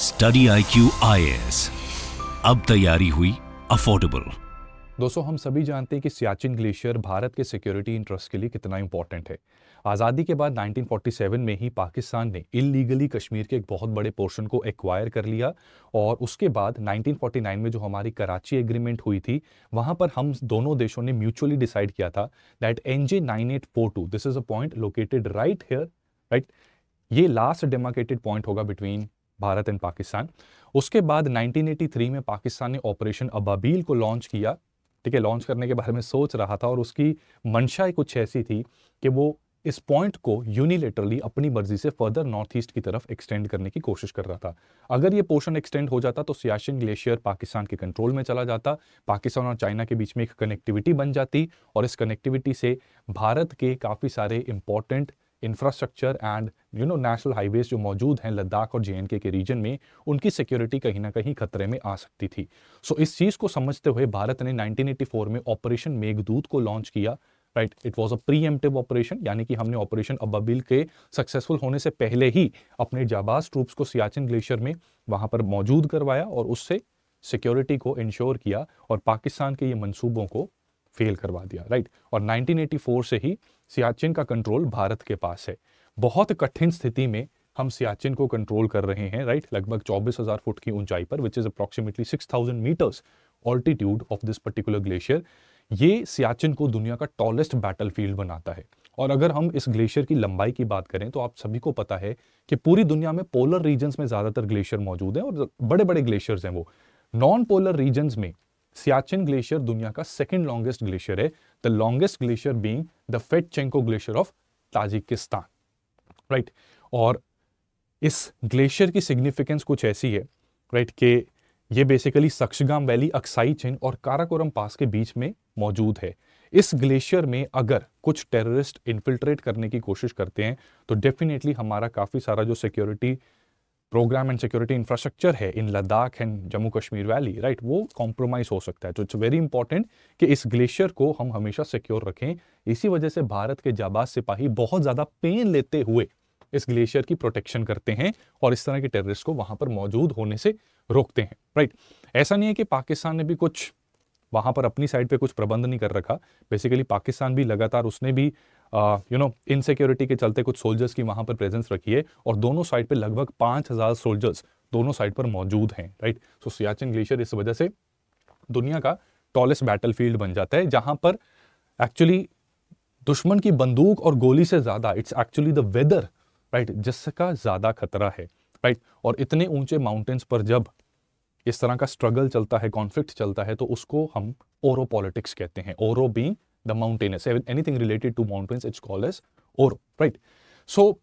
Study I Q अब तैयारी हुई अफोर्डेबल दोस्तों हम सभी जानते हैं कि सियाचिन ग्लेशियर भारत के सिक्योरिटी इंटरेस्ट के लिए कितना इंपॉर्टेंट है आज़ादी के बाद 1947 में ही पाकिस्तान ने इलीगली कश्मीर के एक बहुत बड़े पोर्शन को एक्वायर कर लिया और उसके बाद 1949 में जो हमारी कराची एग्रीमेंट हुई थी वहाँ पर हम दोनों देशों ने म्यूचुअली डिसाइड किया था that N J nine eight four two this is a point located right here right ये लास्ट डेमार्केटेड पॉइंट होगा बिटवीन भारत एंड पाकिस्तान उसके बाद 1983 में पाकिस्तान ने ऑपरेशन अबाबील को लॉन्च किया ठीक है लॉन्च करने के बारे में सोच रहा था और उसकी मंशा कुछ ऐसी थी कि वो इस पॉइंट को यूनिलेटरली अपनी मर्जी से फर्दर नॉर्थ ईस्ट की तरफ एक्सटेंड करने की कोशिश कर रहा था अगर ये पोर्शन एक्सटेंड हो जाता तो सियाशिन ग्लेशियर पाकिस्तान के कंट्रोल में चला जाता पाकिस्तान और चाइना के बीच में एक कनेक्टिविटी बन जाती और इस कनेक्टिविटी से भारत के काफ़ी सारे important infrastructure and you know national highways जो मौजूद हैं लद्दाख और जे के रीजन में उनकी सिक्योरिटी कहीं ना कहीं खतरे में आ सकती थी सो so, इस चीज़ को समझते हुए भारत ने 1984 में ऑपरेशन मेघदूत को लॉन्च किया right it was a preemptive operation यानी कि हमने ऑपरेशन अबाबिल के सक्सेसफुल होने से पहले ही अपने जाबाज ट्रूप्स को सियाचिन ग्लेशियर में वहाँ पर मौजूद करवाया और उससे सिक्योरिटी को इंश्योर किया और पाकिस्तान के ये मंसूबों को फेल करवा दिया राइट और 1984 से ही सियाचिन का कंट्रोल भारत के पास है बहुत कठिन स्थिति में हम सियाचिन को कंट्रोल कर रहे हैं राइट लगभग 24,000 फुट की ऊंचाई पर which is approximately 6,000 metres altitude of this particular glacier ये सियाचिन को दुनिया का टॉलेस्ट बैटलफील्ड बनाता है और अगर हम इस ग्लेशियर की लंबाई की बात करें तो आप सभी को पता है कि पूरी दुनिया में पोलर रीजन्स में ज़्यादातर ग्लेशियर मौजूद हैं और बड़े बड़े ग्लेशियर्स हैं वो नॉन पोलर रीजन्स में सियाचिन ग्लेशियर दुनिया का सेकेंड लॉन्गेस्ट ग्लेशियर है the longest glacier being the Fedchenko glacier of Tajikistan right और इस ग्लेशियर की सिग्निफिकेंस कुछ ऐसी है राइट right, के ये बेसिकली सक्षगाम वैली अक्साई चिन्ह और काराकोरम पास के बीच में मौजूद है इस ग्लेशियर में अगर कुछ टेररिस्ट इन्फिल्ट्रेट करने की कोशिश करते हैं तो डेफिनेटली हमारा काफ़ी सारा जो security program and security infrastructure है in Ladakh and Jammu Kashmir valley right वो कॉम्प्रोमाइज़ हो सकता है तो इट्स वेरी इंपॉर्टेंट कि इस ग्लेशियर को हम हमेशा सिक्योर रखें इसी वजह से भारत के जाबाज सिपाही बहुत ज़्यादा पेन लेते हुए इस ग्लेशियर की प्रोटेक्शन करते हैं और इस तरह के टेररिस्ट को वहां पर मौजूद होने से रोकते हैं राइट ऐसा नहीं है कि पाकिस्तान ने भी कुछ वहां पर अपनी साइड पे कुछ प्रबंध नहीं कर रखा बेसिकली पाकिस्तान भी लगातार उसने भी यू नो इनसिक्योरिटी के चलते कुछ सोल्जर्स की वहां पर प्रेजेंस रखिए और दोनों साइड पर लगभग पांच हज़ार सोल्जर्स दोनों साइड पर मौजूद हैं राइट सो सियाचिन ग्लेशियर इस वजह से दुनिया का टॉलेस्ट बैटलफील्ड बन जाता है जहां पर एक्चुअली दुश्मन की बंदूक और गोली से ज़्यादा it's actually the weather right जिसका ज़्यादा खतरा है राइट और इतने ऊंचे माउंटेन्स पर जब इस तरह का स्ट्रगल चलता है कॉन्फ्लिक्ट चलता है तो उसको हम ओरो पॉलिटिक्स कहते हैं ओरो being the mountainous anything related to mountains it's called as oro right so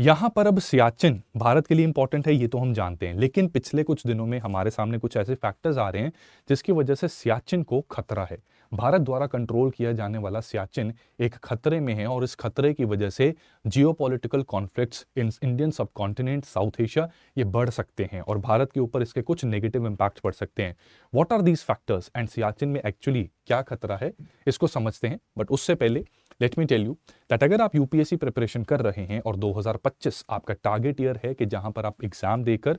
यहाँ पर अब सियाचिन भारत के लिए इंपॉर्टेंट है ये तो हम जानते हैं लेकिन पिछले कुछ दिनों में हमारे सामने कुछ ऐसे फैक्टर्स आ रहे हैं जिसकी वजह से सियाचिन को खतरा है भारत द्वारा कंट्रोल किया जाने वाला सियाचिन एक खतरे में है और इस खतरे की वजह से geo conflicts in Indian subcontinent South Asia ये बढ़ सकते हैं और भारत के ऊपर इसके कुछ नेगेटिव इम्पैक्ट पड़ सकते हैं what are these factors and Siachen में एक्चुअली क्या खतरा है इसको समझते हैं बट उससे पहले let me tell you that अगर आप यूपीएससी प्रिपरेशन कर रहे हैं और 2025 आपका टारगेट ईयर है कि जहां पर आप एग्जाम देकर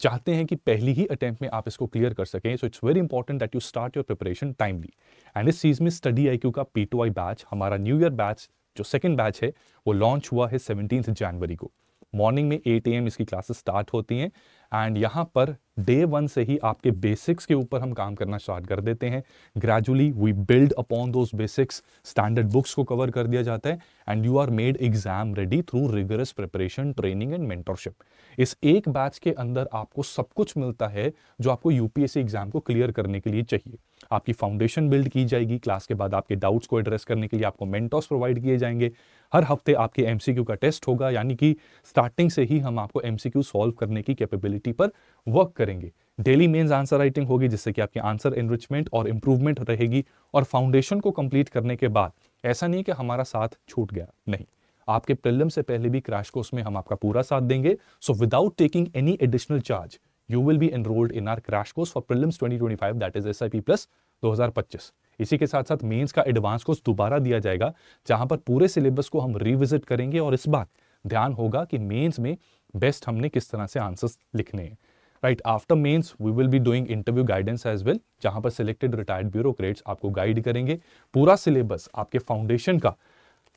चाहते हैं कि पहली ही अटैम्प्ट में आप इसको क्लियर कर सकें so it's very important that you start your preparation timely and इस चीज़ में स्टडी आई का पी टू आई बैच हमारा न्यू ईयर बैच जो सेकेंड बैच है वो लॉन्च हुआ है सेवनटीन जनवरी को मॉर्निंग में एट ए इसकी क्लासेस स्टार्ट होती हैं एंड यहाँ पर डे वन से ही आपके बेसिक्स के ऊपर हम काम करना स्टार्ट कर देते हैं gradually we build upon those basics standard books को कवर कर दिया जाता है and you are made exam ready through rigorous preparation training and mentorship इस एक बैच के अंदर आपको सब कुछ मिलता है जो आपको यूपीएससी एग्जाम को क्लियर करने के लिए चाहिए आपकी फाउंडेशन बिल्ड की जाएगी क्लास के बाद आपके डाउट्स को एड्रेस करने के लिए आपको मेंटोर्स प्रोवाइड किए जाएंगे हर हफ्ते आपके एम का टेस्ट होगा यानी कि स्टार्टिंग से ही हम आपको एम सॉल्व करने की कैपेबिलिटी पर वर्क करेंगे डेली मेंस आंसर राइटिंग होगी जिससे कि आपकी आंसर एनरिचमेंट और इम्प्रूवमेंट रहेगी और फाउंडेशन को कंप्लीट करने के बाद ऐसा नहीं कि हमारा साथ छूट गया नहीं आपके प्रिलम से पहले भी क्रैश कोर्स में हम आपका पूरा साथ देंगे so without taking any additional charge you will be enrolled in our crash course for prelims 2025 that is SIP plus 2025 इसी के साथ साथ मेंस का एडवांस कोर्स दोबारा दिया जाएगा जहां पर पूरे सिलेबस को हम रिविजिट करेंगे और इस बार ध्यान होगा कि मेंस में बेस्ट हमने किस तरह से आंसर्स लिखने हैं right after mains we will be doing interview guidance as well जहां पर सिलेक्टेड रिटायर्ड ब्यूरोक्रेट्स आपको गाइड करेंगे पूरा सिलेबस आपके फाउंडेशन का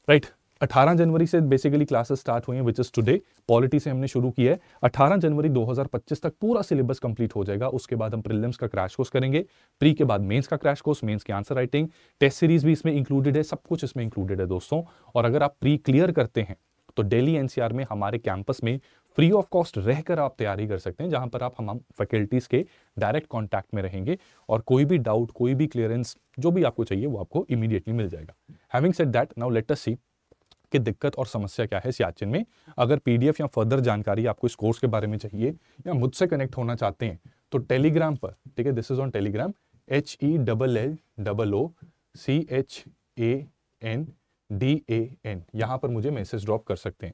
राइट right, 18 जनवरी से बेसिकली क्लासेस स्टार्ट हुई हैं विच इज़ टुडे पॉलिटी से हमने शुरू किया है 18 जनवरी 2025 तक पूरा सिलेबस कंप्लीट हो जाएगा उसके बाद हम प्रिलिम्स का क्रैश कोर्स करेंगे प्री के बाद मेंस का क्रैश कोर्स मेंस की आंसर राइटिंग टेस्ट सीरीज भी इसमें इंक्लूडेड है सब कुछ इसमें इंक्लूडेड है दोस्तों और अगर आप प्री क्लियर करते हैं तो डेली एनसीआर में हमारे कैंपस में फ्री ऑफ कॉस्ट रहकर आप तैयारी कर सकते हैं जहां पर आप हम फैकल्टीज के डायरेक्ट कॉन्टैक्ट में रहेंगे और कोई भी डाउट कोई भी क्लियरेंस जो भी आपको चाहिए वो आपको इमीडिएटली मिल जाएगा having said that now let us see कि दिक्कत और समस्या क्या है सियाचिन में अगर पीडीएफ या फर्दर जानकारी आपको इस कोर्स के बारे में चाहिए या मुझसे कनेक्ट होना चाहते हैं तो टेलीग्राम पर ठीक है this is on Telegram H E double L double O C H A N D A N यहाँ पर मुझे मैसेज ड्रॉप कर सकते हैं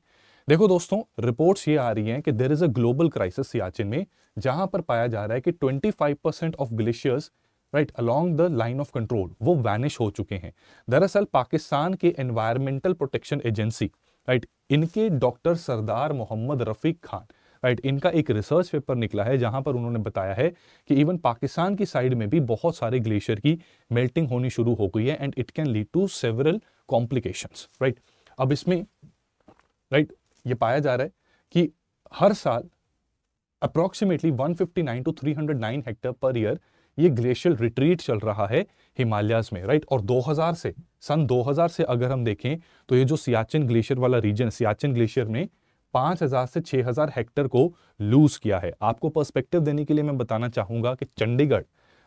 देखो दोस्तों रिपोर्ट्स ये आ रही हैं कि there is a global crisis Siachen में जहां पर पाया जा रहा है कि 25 of glaciers right along the line of control वो वैनिश हो चुके हैं दरअसल पाकिस्तान के एनवायरमेंटल प्रोटेक्शन एजेंसी राइट इनके doctor Sardar Mohammad Rafiq Khan right right, इनका एक रिसर्च पेपर निकला है जहां पर उन्होंने बताया है कि इवन पाकिस्तान की साइड में भी बहुत सारे ग्लेशियर की मेल्टिंग होनी शुरू हो गई है and it can lead to several complications right अब इसमें राइट right, ये पाया जा रहा है कि हर साल approximately 159 to 309 hectare per year ये ग्लेशियल रिट्रीट चल रहा है हिमालयस में राइट और 2000 से सन 2000 से अगर हम देखें तो ये जो सियाचिन ग्लेशियर वाला रीजन सियाचिन ग्लेशियर ने 5000 से 6000 हेक्टर को लूज किया है आपको पर्सपेक्टिव देने के लिए मैं बताना चाहूंगा कि Chandigarh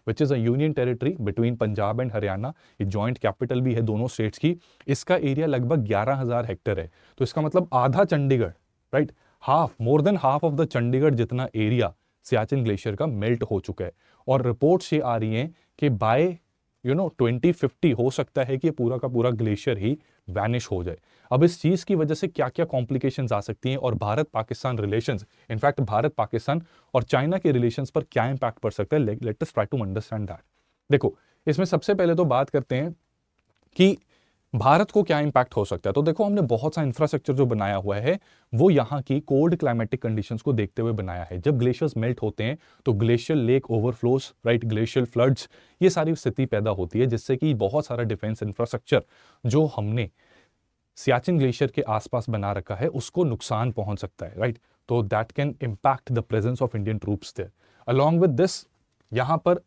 which is union territory between Punjab and Haryana ये ज्वाइंट कैपिटल भी है दोनों स्टेट्स की इसका एरिया लगभग ग्यारह हज़ार हेक्टर है तो इसका मतलब आधा Chandigarh right half more than half of the Chandigarh जितना एरिया सियाचिन ग्लेशियर का मेल्ट हो चुका है और रिपोर्ट्स ये आ रही हैं कि बाय यू नो 2050 हो सकता है कि पूरा का पूरा ग्लेशियर ही वैनिश हो जाए अब इस चीज़ की वजह से क्या क्या कॉम्प्लिकेशंस आ सकती हैं और भारत पाकिस्तान रिलेशंस इनफैक्ट भारत पाकिस्तान और चाइना के रिलेशंस पर क्या इम्पैक्ट पड़ सकता है let try to understand that देखो इसमें सबसे पहले तो बात करते हैं कि भारत को क्या इंपैक्ट हो सकता है तो देखो हमने बहुत सा इंफ्रास्ट्रक्चर जो बनाया हुआ है वो यहाँ की कोल्ड क्लाइमेटिक कंडीशंस को देखते हुए बनाया है जब ग्लेशियर्स मेल्ट होते हैं तो glacier lake overflows right glacier floods ये सारी स्थिति पैदा होती है जिससे कि बहुत सारा डिफेंस इंफ्रास्ट्रक्चर जो हमने सियाचिन ग्लेशियर के आसपास बना रखा है उसको नुकसान पहुंच सकता है राइट तो that can impact the presence of Indian troops along with this यहाँ पर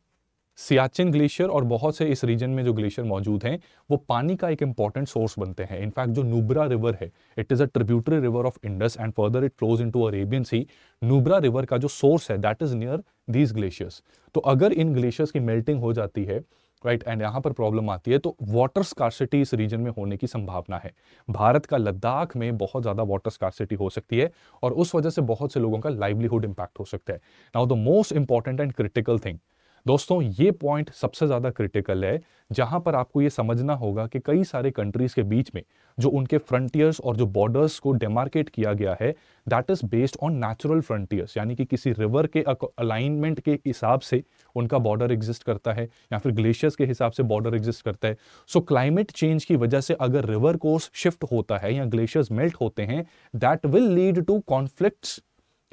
सियाचिन ग्लेशियर और बहुत से इस रीजन में जो ग्लेशियर मौजूद हैं वो पानी का एक इंपॉर्टेंट सोर्स बनते हैं इनफैक्ट जो नूबरा रिवर है it is a tributary river of Indus and further it flows in Arabian sea Nubra river का जो सोर्स है that is near these glaciers तो अगर इन ग्लेशियर्स की मेल्टिंग हो जाती है राइट एंड यहाँ पर प्रॉब्लम आती है तो वाटर स्कारसिटी इस रीजन में होने की संभावना है भारत का लद्दाख में बहुत ज़्यादा वाटर स्कारसिटी हो सकती है और उस वजह से बहुत से लोगों का लाइवलीहुड इम्पैक्ट हो सकता है now the most important and critical thing दोस्तों ये पॉइंट सबसे ज़्यादा क्रिटिकल है जहां पर आपको ये समझना होगा कि कई सारे कंट्रीज़ के बीच में जो उनके फ्रंटियर्स और जो बॉर्डर्स को डेमार्केट किया गया है that is based on natural frontiers यानी कि किसी रिवर के अलाइनमेंट के हिसाब से उनका बॉर्डर एग्जिस्ट करता है या फिर ग्लेशियर्स के हिसाब से बॉर्डर एग्जिस्ट करता है सो क्लाइमेट चेंज की वजह से अगर रिवर कोर्स शिफ्ट होता है या ग्लेशियर्स मेल्ट होते हैं that will lead to conflict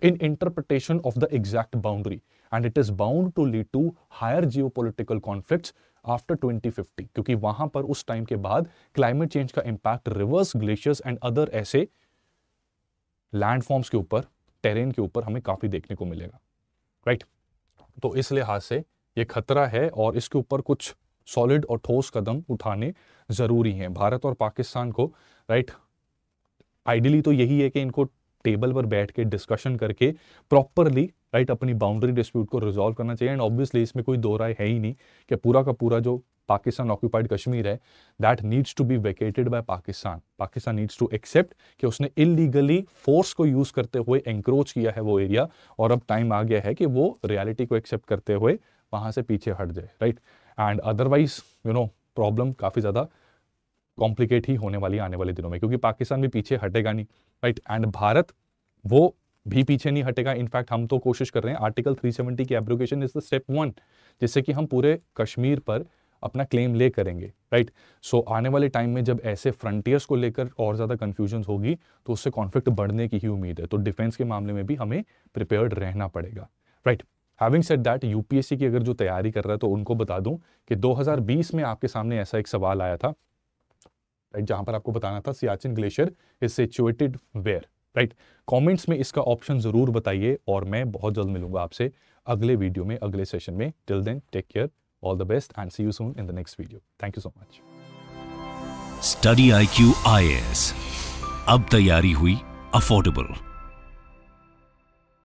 in interpretation of the exact boundary and it is bound to lead to higher geo political conflict after fifty क्योंकि वहां पर उस टाइम के बाद क्लाइमेट चेंज का impact rivers glaciers and other ऐसे landforms के ऊपर टेरेन के ऊपर हमें काफ़ी देखने को मिलेगा राइट right? तो इस लिहाज से ये खतरा है और इसके ऊपर कुछ सॉलिड और ठोस कदम उठाने ज़रूरी हैं भारत और पाकिस्तान को राइट right? आइडियली तो यही है कि इनको टेबल पर बैठ के डिस्कशन करके प्रॉपरली राइट अपनी बाउंड्री डिस्प्यूट को रिजॉल्व करना चाहिए एंड ऑब्वियसली इसमें कोई दो राय है ही नहीं कि पूरा का पूरा जो पाकिस्तान ऑक्यूपाइड कश्मीर है that needs to be vacated by Pakistan Pakistan needs to accept कि उसने इलीगली फोर्स को यूज करते हुए एंक्रोच किया है वो एरिया और अब टाइम आ गया है कि वो रियलिटी को एक्सेप्ट करते हुए वहां से पीछे हट जाए right and otherwise you know problem काफ़ी ज़्यादा कॉम्प्लिकेट ही होने वाली आने वाले दिनों में क्योंकि पाकिस्तान भी पीछे हटेगा नहीं राइट एंड भारत वो भी पीछे नहीं हटेगा इनफैक्ट हम तो कोशिश कर रहे हैं आर्टिकल 370 की abrogation is the step one जिससे कि हम पूरे कश्मीर पर अपना क्लेम ले करेंगे राइट right? सो so, आने वाले टाइम में जब ऐसे फ्रंटियर्स को लेकर और ज़्यादा कन्फ्यूजन होगी तो उससे कॉन्फ्लिक्ट बढ़ने की ही उम्मीद है तो डिफेंस के मामले में भी हमें प्रिपेयर्ड रहना पड़ेगा right having said that UPSC की अगर जो तैयारी कर रहा है तो उनको बता दूं कि 2020 में आपके सामने ऐसा एक सवाल आया था राइट जहां पर आपको बताना था Siachen glacier is situated where right comments में इसका ऑप्शन ज़रूर बताइए और मैं बहुत जल्द मिलूंगा आपसे अगले वीडियो में अगले सेशन में till then take care all the best and see you soon in the next video thank you so much study I Q I S अब तैयारी हुई अफोर्डेबल